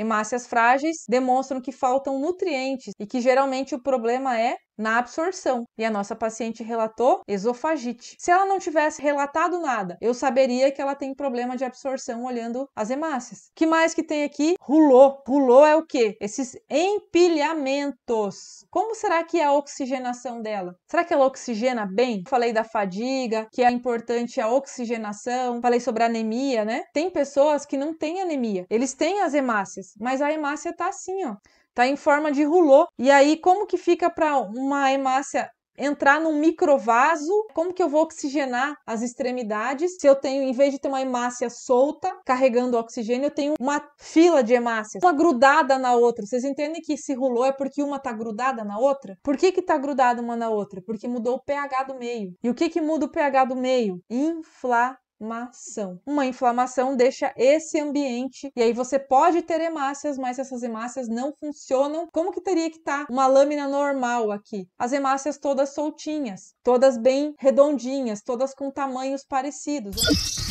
Hemácias frágeis demonstram que faltam nutrientes e que geralmente o problema é na absorção e a nossa paciente relatou esofagite. Se ela não tivesse relatado nada, eu saberia que ela tem problema de absorção olhando as hemácias. Que mais que tem aqui? Rulô. Rulô é o quê? Esses empilhamentos. Como será que é a oxigenação dela? Será que ela oxigena bem? Falei da fadiga, que é importante a oxigenação, falei sobre anemia, né? Tem pessoas que não têm anemia. Eles têm as hemácias, mas a hemácia tá assim, ó tá em forma de rulô. E aí, como que fica para uma hemácia entrar num microvaso, como que eu vou oxigenar as extremidades? Se eu tenho, em vez de ter uma hemácia solta, carregando oxigênio, eu tenho uma fila de hemácias, uma grudada na outra. Vocês entendem que se rolou é porque uma tá grudada na outra? Por que que tá grudada uma na outra? Porque mudou o pH do meio. E o que que muda o pH do meio? Inflamação inflamação. Uma inflamação deixa esse ambiente e aí você pode ter hemácias, mas essas hemácias não funcionam. Como que teria que estar tá uma lâmina normal aqui? As hemácias todas soltinhas, todas bem redondinhas, todas com tamanhos parecidos.